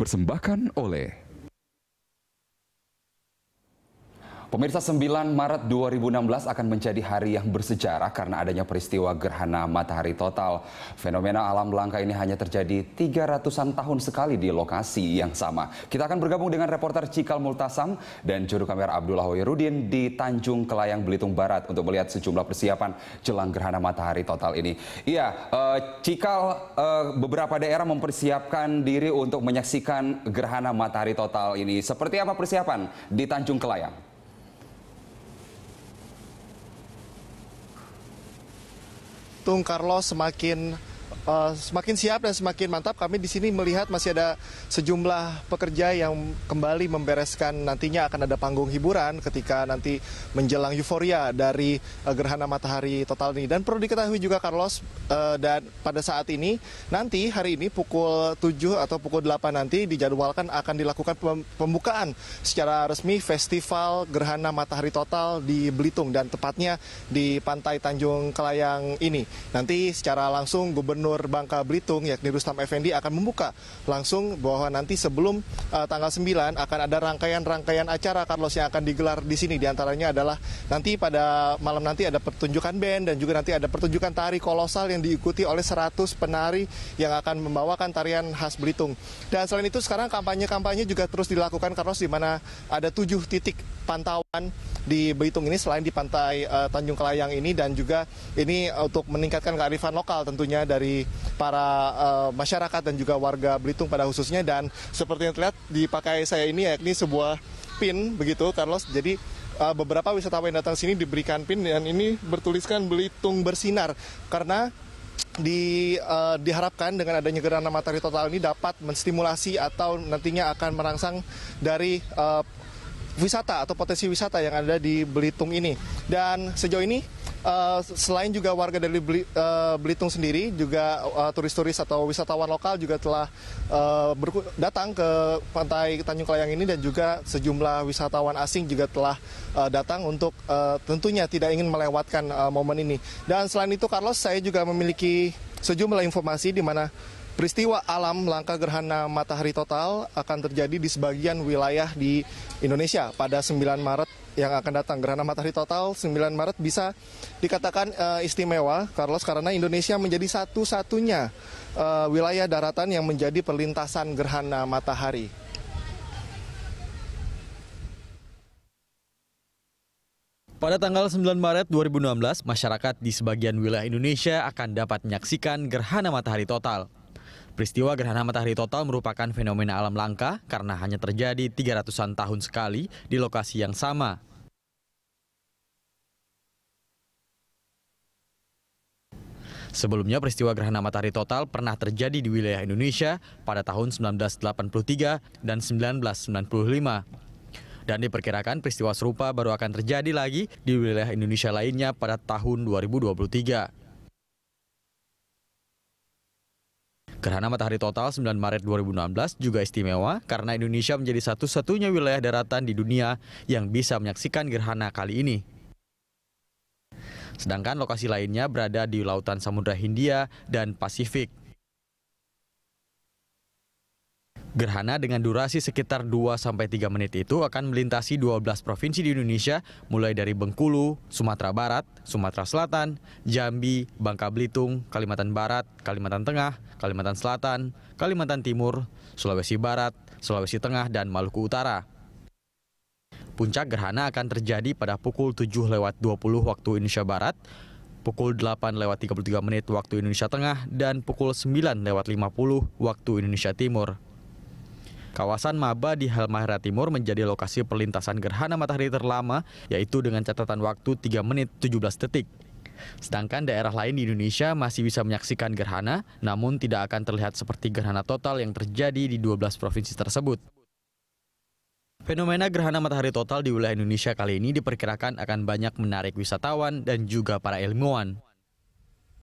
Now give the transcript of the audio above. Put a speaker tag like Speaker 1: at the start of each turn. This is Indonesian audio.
Speaker 1: dipersembahkan oleh Pemirsa 9 Maret 2016 akan menjadi hari yang bersejarah karena adanya peristiwa gerhana matahari total. Fenomena alam langka ini hanya terjadi 300-an tahun sekali di lokasi yang sama. Kita akan bergabung dengan reporter Cikal Multasam dan juru kamera Abdullah Hoyerudin di Tanjung Kelayang Belitung Barat untuk melihat sejumlah persiapan jelang gerhana matahari total ini. Iya, eh, Cikal eh, beberapa daerah mempersiapkan diri untuk menyaksikan gerhana matahari total ini. Seperti apa persiapan di Tanjung Kelayang?
Speaker 2: Tung Carlos semakin Eh, semakin siap dan semakin mantap. Kami di sini melihat masih ada sejumlah pekerja yang kembali membereskan nantinya akan ada panggung hiburan ketika nanti menjelang euforia dari uh, gerhana matahari total ini. Dan perlu diketahui juga Carlos uh, dan pada saat ini nanti hari ini pukul 7 atau pukul 8 nanti dijadwalkan akan dilakukan pembukaan secara resmi festival gerhana matahari total di Belitung dan tepatnya di pantai Tanjung Kelayang ini. Nanti secara langsung Gubernur Gubernur Bangka Belitung yakni Rustam Effendi akan membuka langsung bahwa nanti sebelum uh, tanggal 9 akan ada rangkaian-rangkaian acara Carlos yang akan digelar di sini Di antaranya adalah nanti pada malam nanti ada pertunjukan band dan juga nanti ada pertunjukan tari kolosal yang diikuti oleh 100 penari yang akan membawakan tarian khas Belitung. Dan selain itu sekarang kampanye-kampanye juga terus dilakukan Carlos di mana ada tujuh titik pantauan di Belitung ini selain di pantai uh, Tanjung Kelayang ini dan juga ini untuk meningkatkan kearifan lokal tentunya dari para uh, masyarakat dan juga warga Belitung pada khususnya dan seperti yang terlihat dipakai saya ini yakni sebuah pin begitu Carlos jadi uh, beberapa wisatawan yang datang sini diberikan pin dan ini bertuliskan Belitung bersinar karena di, uh, diharapkan dengan adanya gerhana matahari total ini dapat menstimulasi atau nantinya akan merangsang dari uh, wisata atau potensi wisata yang ada di Belitung ini. Dan sejauh ini uh, selain juga warga dari Beli, uh, Belitung sendiri, juga turis eh, turis-turis atau wisatawan lokal juga telah uh, datang ke pantai Tanjung Klayang ini dan juga sejumlah wisatawan asing juga telah uh, datang untuk uh, tentunya tidak ingin melewatkan uh, momen ini. Dan selain itu Carlos, saya juga memiliki sejumlah informasi di mana Peristiwa alam langka gerhana matahari total akan terjadi di sebagian wilayah di Indonesia pada 9 Maret yang akan datang. Gerhana matahari total 9 Maret bisa dikatakan uh, istimewa, Carlos, karena Indonesia menjadi satu-satunya uh, wilayah daratan yang menjadi perlintasan gerhana matahari. Pada tanggal 9
Speaker 3: Maret 2016, masyarakat di sebagian wilayah Indonesia akan dapat menyaksikan gerhana matahari total. Peristiwa gerhana matahari total merupakan fenomena alam langka karena hanya terjadi 300-an tahun sekali di lokasi yang sama. Sebelumnya peristiwa gerhana matahari total pernah terjadi di wilayah Indonesia pada tahun 1983 dan 1995. Dan diperkirakan peristiwa serupa baru akan terjadi lagi di wilayah Indonesia lainnya pada tahun 2023. Gerhana matahari total 9 Maret 2016 juga istimewa karena Indonesia menjadi satu-satunya wilayah daratan di dunia yang bisa menyaksikan gerhana kali ini. Sedangkan lokasi lainnya berada di lautan Samudra Hindia dan Pasifik. Gerhana dengan durasi sekitar 2-3 menit itu akan melintasi 12 provinsi di Indonesia mulai dari Bengkulu, Sumatera Barat, Sumatera Selatan, Jambi, Bangka Belitung, Kalimantan Barat, Kalimantan Tengah, Kalimantan Selatan, Kalimantan Timur, Sulawesi Barat, Sulawesi Tengah, dan Maluku Utara. Puncak gerhana akan terjadi pada pukul 7 lewat 20 waktu Indonesia Barat, pukul 8 lewat 33 menit waktu Indonesia Tengah, dan pukul 9 lewat 50 waktu Indonesia Timur. Kawasan Maba di Halmahera Timur menjadi lokasi perlintasan gerhana matahari terlama, yaitu dengan catatan waktu 3 menit 17 detik. Sedangkan daerah lain di Indonesia masih bisa menyaksikan gerhana, namun tidak akan terlihat seperti gerhana total yang terjadi di 12 provinsi tersebut. Fenomena gerhana matahari total di wilayah Indonesia kali ini diperkirakan akan banyak menarik wisatawan dan juga para ilmuwan.